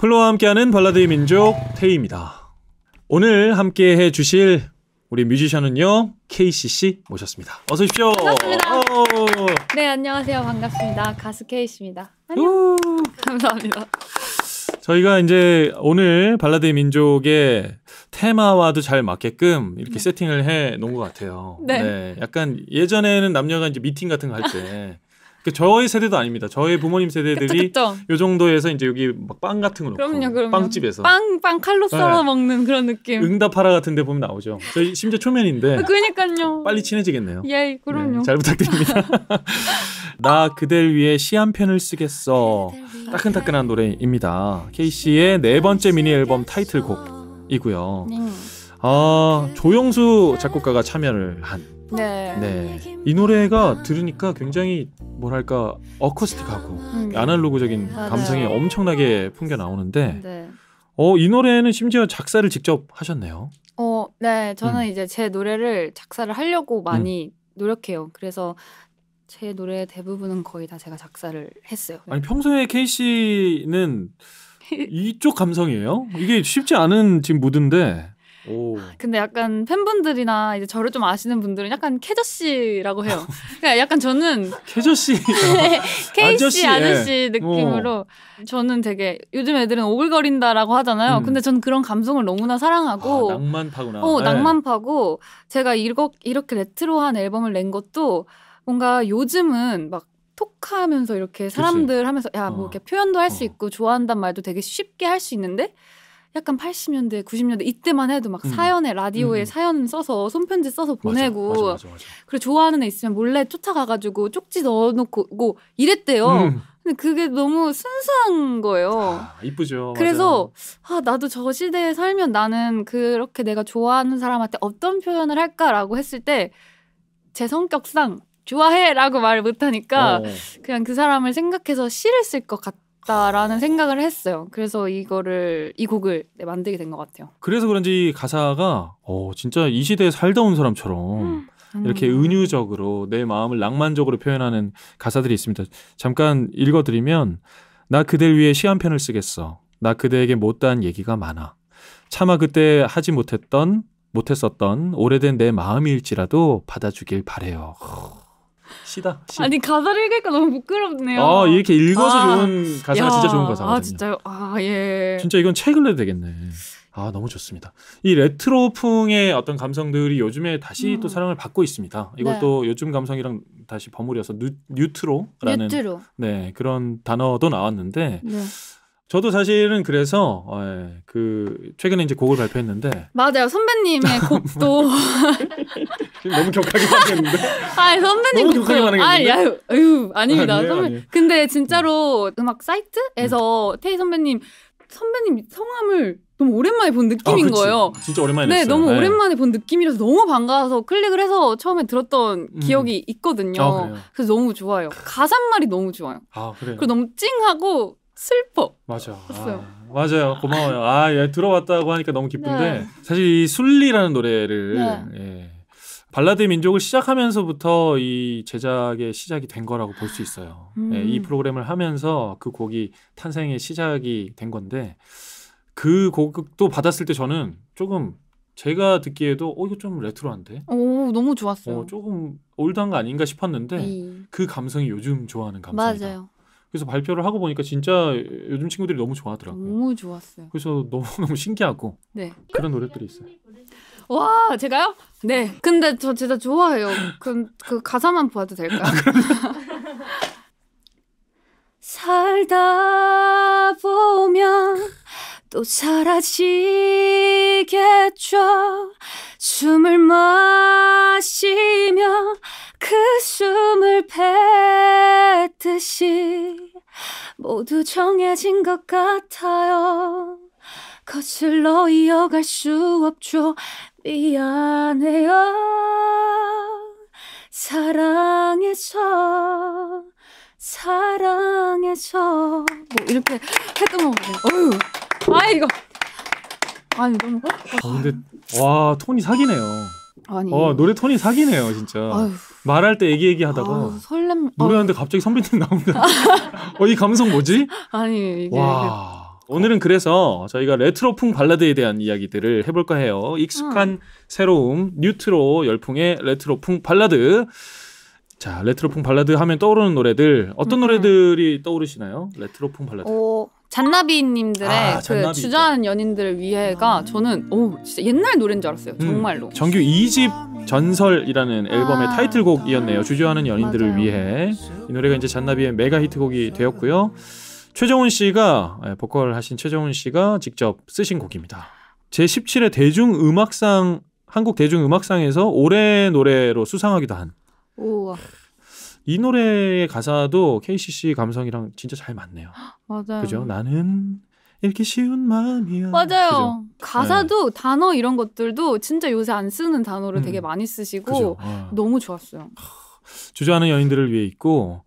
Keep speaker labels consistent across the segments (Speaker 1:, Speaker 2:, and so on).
Speaker 1: 플로와 함께하는 발라드의 민족 테이입니다. 오늘 함께 해주실 우리 뮤지션은요 KCC 모셨습니다. 어서 오십시오. 반갑습니다. 오. 어.
Speaker 2: 네 안녕하세요 반갑습니다. 가수 KC입니다. 안녕. 감사합니다.
Speaker 1: 저희가 이제 오늘 발라드의 민족의 테마와도 잘 맞게끔 이렇게 네. 세팅을 해 놓은 것 같아요. 네. 네. 약간 예전에는 남녀가 이제 미팅 같은 거할때 그 저의 세대도 아닙니다. 저희 부모님 세대들이 그쵸, 그쵸. 요 정도에서 이제 여기 막 빵 같은 거 그럼요, 그럼요. 빵집에서
Speaker 2: 빵빵 칼로 네. 썰어 네. 먹는 그런 느낌.
Speaker 1: 응답하라 같은 데 보면 나오죠. 저희 심지어 초면인데. 아,
Speaker 2: 그러니까요.
Speaker 1: 빨리 친해지겠네요.
Speaker 2: 예, 그럼요. 네, 잘
Speaker 1: 부탁드립니다. 나 그댈 위해 시 한 편을 쓰겠어. 따끈따끈한 노래입니다. K 씨의 네 번째 미니 앨범 타이틀곡이고요. 네. 아, 조영수 작곡가가 참여를 한 네. 네. 이 노래가 들으니까 굉장히 뭐랄까 어쿠스틱하고 음. 음. 아날로그적인 아 네. 감성이 엄청나게 풍겨 나오는데 네. 어, 이 노래는 심지어 작사를 직접 하셨네요.
Speaker 2: 어, 네. 저는 음. 이제 제 노래를 작사를 하려고 많이 음. 노력해요. 그래서 제 노래 대부분은 거의 다 제가 작사를 했어요.
Speaker 1: 아니 평소에 케이 씨는 이쪽 감성이에요? 이게 쉽지 않은 지금 무드인데 오.
Speaker 2: 근데 약간 팬분들이나 이제 저를 좀 아시는 분들은 약간 캐저 씨라고 해요. 그러니까 약간 저는 캐저 씨, 케이 씨 아저씨 예. 어. 느낌으로 어. 저는 되게 요즘 애들은 오글거린다라고 하잖아요. 음. 근데 전 그런 감성을 너무나 사랑하고 아,
Speaker 1: 낭만파구나. 어, 예.
Speaker 2: 낭만파고 제가 이거 이렇게 레트로한 앨범을 낸 것도 뭔가 요즘은 막 톡하면서 이렇게 사람들 그치. 하면서 야뭐 어. 이렇게 표현도 할수 어. 있고 좋아한단 말도 되게 쉽게 할 수 있는데 약간 80년대, 90년대 이때만 해도 막 음. 사연에 라디오에 음. 음. 사연 써서 손편지 써서 보내고 맞아, 맞아, 맞아, 그리고 좋아하는 애 있으면 몰래 쫓아가가지고 쪽지 넣어놓고 이랬대요. 음. 근데 그게 너무 순수한 거예요. 아,
Speaker 1: 이쁘죠. 그래서
Speaker 2: 아, 나도 저 시대에 살면 나는 그렇게 내가 좋아하는 사람한테 어떤 표현을 할까라고 했을 때 제 성격상 좋아해라고 말을 못하니까 어. 그냥 그 사람을 생각해서 시를 쓸 것 같아. 싶다라는 생각을 했어요. 그래서 이거를 이 곡을 네, 만들게 된 것 같아요.
Speaker 1: 그래서 그런지 가사가 어 진짜 이 시대에 살다 온 사람처럼 음, 이렇게 은유적으로 내 마음을 낭만적으로 표현하는 가사들이 있습니다. 잠깐 읽어드리면 나 그댈 위해 시 한 편을 쓰겠어. 나 그대에게 못다한 얘기가 많아. 차마 그때 하지 못했던 못했었던 오래된 내 마음일지라도 받아주길 바래요.
Speaker 2: 시다. 시. 아니 가사를 읽으니까 너무 부끄럽네요. 아 이렇게 읽어서 아, 좋은 가사가 야, 진짜 좋은 가사거든요. 아 진짜요? 아 예.
Speaker 1: 진짜 이건 책을 내도 되겠네. 아 너무 좋습니다. 이 레트로풍의 어떤 감성들이 요즘에 다시 음. 또 사랑을 받고 있습니다. 이걸 네. 요즘 감성이랑 다시 버무려서 뉴, 트로라는 뉴트로. 네 그런 단어도 나왔는데. 네. 저도 사실은 그래서 어, 예, 그 최근에 이제 곡을 발표했는데
Speaker 2: 맞아요 선배님의 곡도
Speaker 1: 지금 너무 격하게 반응는데아
Speaker 2: 선배님 너무 격하게 반는데 아유, 아유 아닙니다. 아, 아니에요, 선배. 아니에요. 근데 음. 진짜로 음악 사이트에서 음. 테이 선배님 선배님 성함을 너무 오랜만에 본 아, 느낌인 아, 거예요. 진짜 오랜만에 네, 냈어요. 너무 네. 오랜만에 본 느낌이라서 너무 반가워서 클릭을 해서 처음에 들었던 음. 기억이 있거든요. 아, 그래서 너무 좋아요. 가사말이 너무 좋아요. 아, 그래요? 그리고 너무 찡하고 슬퍼.
Speaker 1: 맞아. 아, 맞아요. 고마워요. 아, 예, 들어봤다고 하니까 너무 기쁜데 네. 사실 이 술리라는 노래를 네. 예, 발라드 민족을 시작하면서부터 이 제작의 시작이 된 거라고 볼 수 있어요. 음. 네, 이 프로그램을 하면서 그 곡이 탄생의 시작이 된 건데 그 곡도 받았을 때 저는 조금 제가 듣기에도 어 이거 좀 레트로한데.
Speaker 2: 오 너무 좋았어요. 어, 조금
Speaker 1: 올드한 거 아닌가 싶었는데 이. 그 감성이 요즘 좋아하는 감성이다. 맞아요. 그래서 발표를 하고 보니까 진짜 요즘 친구들이 너무 좋아하더라고요.
Speaker 2: 너무 좋았어요.
Speaker 1: 그래서 너무 너무 신기하고 네. 그런 노래들이 있어요.
Speaker 2: 와 제가요? 네. 근데 저 진짜 좋아해요. 그럼 그 가사만 봐도 될까요? 살다 보면 또 사라지겠죠. 숨을 마시며 그 숨을 뱉듯이 모두 정해진 것 같아요. 거슬러 이어갈 수 없죠. 미안해요. 사랑해서, 사랑해서. 뭐 이렇게 했던 거 같아요. 어휴. 아, 이거. 아니, 너무. 어?
Speaker 1: 아, 근데, 와, 톤이 사기네요. 아니. 어, 노래 톤이 사기네요, 진짜. 아유. 말할 때 얘기 얘기 하다가 아,
Speaker 2: 설렘 노래하는데
Speaker 1: 아. 갑자기 선배님 나온다. 어이 감성 뭐지?
Speaker 2: 아니 이게 와.
Speaker 1: 오늘은 그래서 저희가 레트로풍 발라드에 대한 이야기들을 해볼까 해요. 익숙한 음. 새로움, 뉴트로 열풍의 레트로풍 발라드. 자, 레트로풍 발라드 하면 떠오르는 노래들 어떤 음. 음. 노래들이 떠오르시나요? 레트로풍 발라드.
Speaker 2: 오, 어, 잔나비님들의 아, 그 잔나비 주저하는 연인들을 위해가 아. 저는 오 진짜 옛날 노래인 줄 알았어요. 음, 정말로.
Speaker 1: 정규 2집 전설이라는 앨범의 아. 타이틀곡이었네요. 주저하는 연인들을 맞아요. 위해 이 노래가 이제 잔나비의 메가 히트곡이 되었고요. 최정훈 씨가 예, 보컬 하신 최정훈 씨가 직접 쓰신 곡입니다. 제 17회 대중음악상 한국 대중음악상에서 올해 노래로 수상하기도 한. 우와. 이 노래의 가사도 KCC 감성이랑 진짜 잘 맞네요. 맞아요. 그죠? 나는 이렇게 쉬운 마음이야. 맞아요. 그죠? 가사도
Speaker 2: 네. 단어 이런 것들도 진짜 요새 안 쓰는 단어를 음. 되게 많이 쓰시고 그죠? 아. 너무 좋았어요.
Speaker 1: 주저하는 연인들을 위해 있고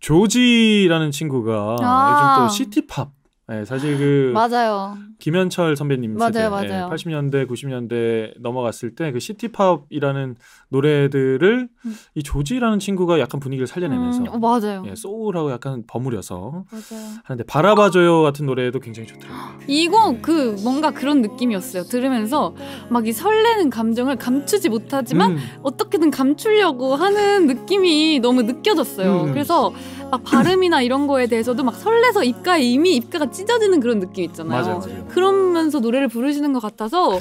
Speaker 1: 조지라는 친구가 아~ 요즘 또 시티팝 네, 사실 그 맞아요. 김현철 선배님 맞아요, 세대, 맞아요. 네, 80년대, 90년대 넘어갔을 때 그 시티팝이라는 노래들을 음. 이 조지라는 친구가 약간 분위기를 살려내면서 음, 맞아요. 예, 소울하고 약간 버무려서 맞아요. 하는데 바라봐줘요 같은 노래도 굉장히 좋더라고요.
Speaker 2: 이거 네. 그 뭔가 그런 느낌이었어요. 들으면서 막 이 설레는 감정을 감추지 못하지만 음. 어떻게든 감추려고 하는 느낌이 너무 느껴졌어요. 음. 그래서 막 발음이나 이런 거에 대해서도 막 설레서 입가에 이미 입가가 찢어지는 그런 느낌 있잖아요. 맞아요, 맞아요. 그러면서 노래를 부르시는 것 같아서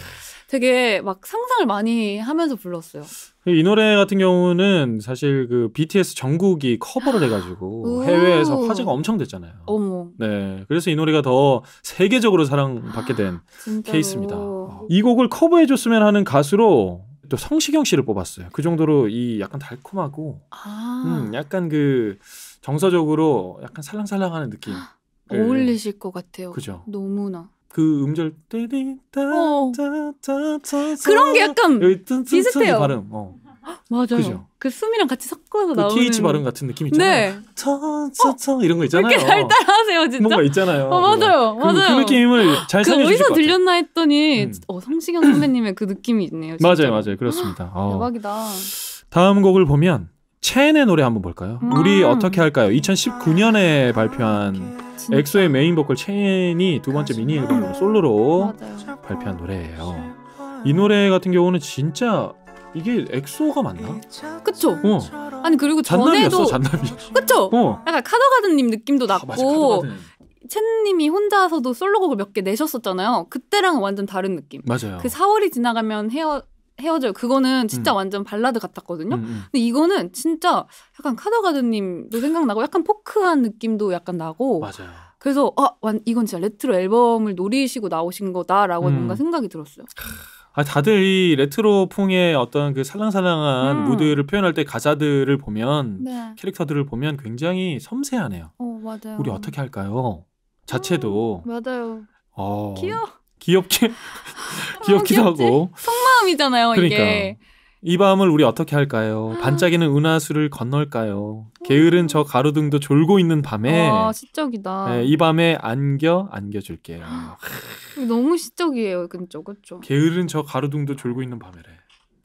Speaker 2: 되게 막 상상을 많이 하면서 불렀어요. 그
Speaker 1: 이 노래 같은 경우는 사실 그 BTS 전국이 커버를 해가지고 해외에서 화제가 엄청 됐잖아요. 어머. 네, 그래서 이 노래가 더 세계적으로 사랑받게 된
Speaker 2: 케이스입니다. 어.
Speaker 1: 이 곡을 커버해줬으면 하는 가수로 또 성시경 씨를 뽑았어요. 그 정도로 이 약간 달콤하고,
Speaker 2: 아. 음,
Speaker 1: 약간 그 정서적으로 약간 살랑살랑하는 느낌. 아,
Speaker 2: 예. 어울리실 것 같아요. 그죠. 너무나.
Speaker 1: 그 음절
Speaker 2: 때리 따, 따, 그런 게 약간 비슷해요. 발음. 어. 맞아요. 그죠? 그 숨이랑 같이 섞어서 그 나오는 TH 발음
Speaker 1: 같은 느낌 있잖아요.
Speaker 2: 네. 쳐쳐쳐
Speaker 1: 이런 거 있잖아요. 이렇게 잘
Speaker 2: 따라하세요, 진짜. 뭔가
Speaker 1: 있잖아요. 어, 맞아요, 그거. 맞아요. 그, 그 느낌을 잘 그 살려주실 어디서 들렸나
Speaker 2: 했더니 음. 어, 성시경 선배님의 그 느낌이 있네요. 진짜. 맞아요, 맞아요. 그렇습니다. 아, 어. 대박이다.
Speaker 1: 다음 곡을 보면 체의 노래 한번 볼까요? 음. 우리 어떻게 할까요? 2019년에 발표한 엑소의 메인 보컬 체이두 번째 미니 앨범 솔로로 맞아요. 발표한 노래예요. 이 노래 같은 경우는 진짜 이게 엑소가 맞나? 그쵸. 어.
Speaker 2: 아니 그리고 잔남이었어 잔남이. 그쵸. 어. 약간 카더가든님 느낌도 아, 났고 첸님이 혼자서도 솔로곡을 몇 개 내셨었잖아요. 그때랑 완전 다른 느낌. 맞아요. 그 4월이 지나가면 헤어 헤어져요. 그거는 진짜 음. 완전 발라드 같았거든요. 음, 음. 근데 이거는 진짜 약간 카더가든님도 생각나고 약간 포크한 느낌도 약간 나고. 맞아요. 그래서 아, 완, 이건 진짜 레트로 앨범을 노리시고 나오신 거다라고 음. 뭔가 생각이 들었어요.
Speaker 1: 아, 다들 이 레트로풍의 어떤 그 살랑살랑한 음. 무드를 표현할 때 가사들을 보면 네. 캐릭터들을 보면 굉장히 섬세하네요.
Speaker 2: 어, 맞아요. 우리
Speaker 1: 어떻게 할까요? 자체도 음, 맞아요. 어, 귀여. 귀엽게 귀엽기도 어, 하고
Speaker 2: 속마음이잖아요 그러니까. 이게
Speaker 1: 이 밤을 우리 어떻게 할까요? 아. 반짝이는 은하수를 건널까요? 어. 게으른 저 가로등도 졸고 있는 밤에 아,
Speaker 2: 시적이다. 네,
Speaker 1: 이 밤에 안겨 안겨줄게요.
Speaker 2: 너무 시적이에요, 근죠, 그죠?
Speaker 1: 게으른 저 가로등도 졸고 있는 밤에래.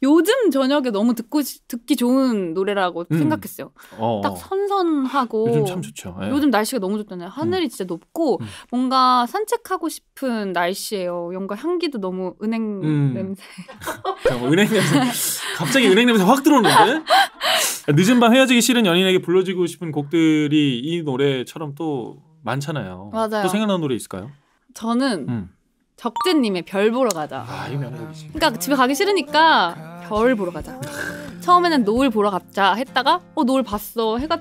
Speaker 2: 요즘 저녁에 너무 듣고 듣기 좋은 노래라고 음. 생각했어요. 어, 어. 딱 선선하고 요즘 참 좋죠. 예. 요즘 날씨가 너무 좋잖아요. 하늘이 음. 진짜 높고 음. 뭔가 산책하고 싶은 날씨예요. 뭔가 향기도 너무 은행 음. 냄새. 뭐 은행 냄새.
Speaker 1: 갑자기 은행 냄새 확 들어오는데. 늦은 밤 헤어지기 싫은 연인에게 불러주고 싶은 곡들이 이 노래처럼 또 많잖아요. 맞아요. 또 생각나는 노래 있을까요?
Speaker 2: 저는 음. 적재님의 별 보러 가자. 아, 이 명곡이지. 그러니까 집에 가기 싫으니까 별 보러 가자. 처음에는 노을 보러 갔자 했다가 어 노을 봤어 해가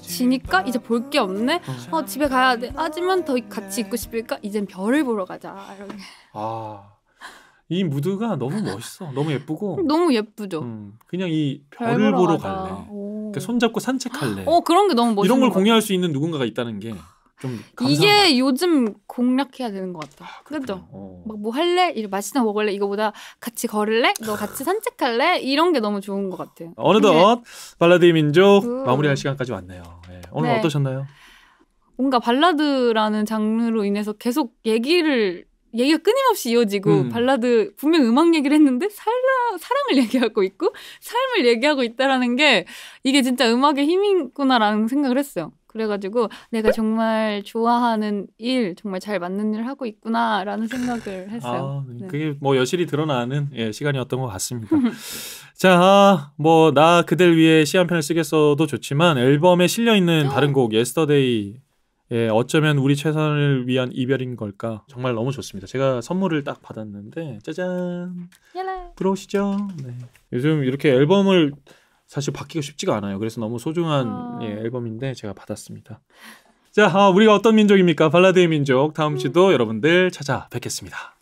Speaker 2: 지니까 이제 볼 게 없네. 어 집에 가야 돼. 하지만 더 같이 있고 싶으까 이젠 별을 보러 가자.
Speaker 1: 아. 이 무드가 너무 멋있어. 너무 예쁘고.
Speaker 2: 너무 예쁘죠. 음,
Speaker 1: 그냥 이 별을 보러, 보러 갈래. 그러니까 손잡고 산책할래. 어
Speaker 2: 그런 게 너무 멋있어. 이런 걸 공유할
Speaker 1: 수 있는 누군가가 있다는 게좀
Speaker 2: 이게 요즘 공략해야 되는 것 같아. 아, 그렇죠? 어. 막뭐 할래? 이 맛있는 먹을래? 이거보다 같이 걸을래? 너 같이 아. 산책할래? 이런 게 너무 좋은 것 같아. 어느덧 네.
Speaker 1: 발라드 민족 음. 마무리할 시간까지 왔네요. 네. 오늘 네. 어떠셨나요?
Speaker 2: 뭔가 발라드라는 장르로 인해서 계속 얘기를 얘기가 끊임없이 이어지고 음. 발라드 분명 음악 얘기를 했는데 살라, 사랑을 얘기하고 있고 삶을 얘기하고 있다라는 게 이게 진짜 음악의 힘이구나라는 생각을 했어요. 그래가지고 내가 정말 좋아하는 일, 정말 잘 맞는 일 하고 있구나라는 생각을 아, 했어요. 아, 네.
Speaker 1: 그게 뭐 여실히 드러나는 예, 시간이었던 것 같습니다. 자, 아, 뭐나 그댈 위해 시한 편을 쓰겠어도 좋지만 앨범에 실려 있는 다른 곡 예스터데이 예, 어쩌면 우리 최선을 위한 이별인 걸까? 정말 너무 좋습니다. 제가 선물을 딱 받았는데 짜잔. 들어오시죠. 네. 요즘 이렇게 앨범을 사실 받기가 쉽지가 않아요. 그래서 너무 소중한 아... 예, 앨범인데 제가 받았습니다. 자, 어, 우리가 어떤 민족입니까? 발라드의 민족. 다음 주도 음. 여러분들 찾아뵙겠습니다.